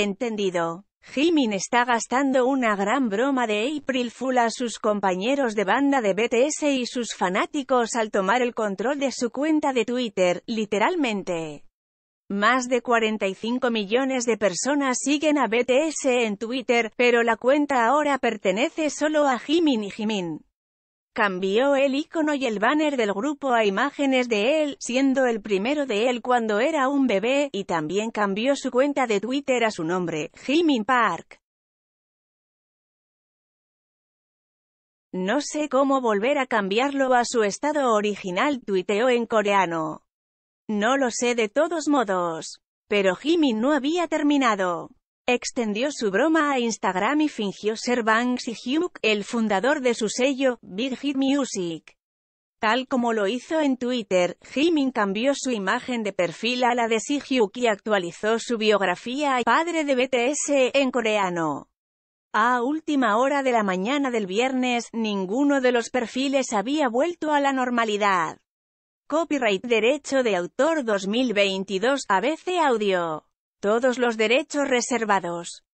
Entendido. Jimin está gastando una gran broma de April Fool a sus compañeros de banda de BTS y sus fanáticos al tomar el control de su cuenta de Twitter, literalmente. Más de 45 millones de personas siguen a BTS en Twitter, pero la cuenta ahora pertenece solo a Jimin y Jimin cambió el icono y el banner del grupo a imágenes de él, siendo el primero de él cuando era un bebé, y también cambió su cuenta de Twitter a su nombre, Jimin Park. No sé cómo volver a cambiarlo a su estado original, tuiteó en coreano. No lo sé de todos modos. Pero Jimin no había terminado. Extendió su broma a Instagram y fingió ser Si-hyuk, el fundador de su sello, Big Hit Music. Tal como lo hizo en Twitter, Jimin cambió su imagen de perfil a la de Si Hyuk y actualizó su biografía a padre de BTS en coreano. A última hora de la mañana del viernes, ninguno de los perfiles había vuelto a la normalidad. Copyright Derecho de Autor 2022 ABC Audio todos los derechos reservados.